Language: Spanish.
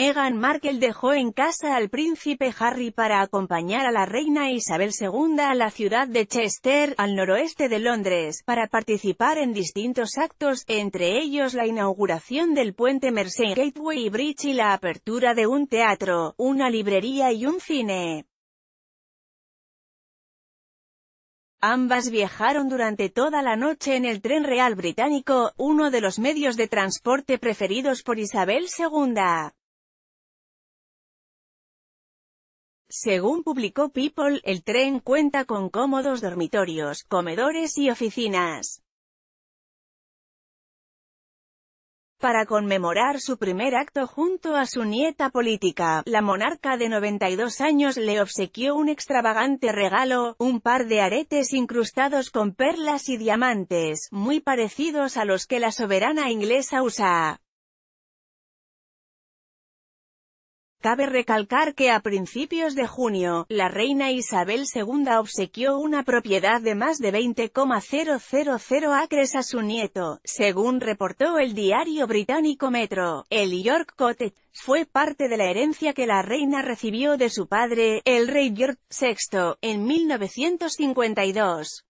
Meghan Markle dejó en casa al príncipe Harry para acompañar a la reina Isabel II a la ciudad de Chester, al noroeste de Londres, para participar en distintos actos, entre ellos la inauguración del puente Mersey Gateway Bridge y la apertura de un teatro, una librería y un cine. Ambas viajaron durante toda la noche en el tren real británico, uno de los medios de transporte preferidos por Isabel II. Según publicó People, el tren cuenta con cómodos dormitorios, comedores y oficinas. Para conmemorar su primer acto junto a su nieta política, la monarca de 92 años le obsequió un extravagante regalo, un par de aretes incrustados con perlas y diamantes, muy parecidos a los que la soberana inglesa usa. Cabe recalcar que a principios de junio, la reina Isabel II obsequió una propiedad de más de 20,000 acres a su nieto, según reportó el diario británico Metro. El York Cottage fue parte de la herencia que la reina recibió de su padre, el rey George VI, en 1952.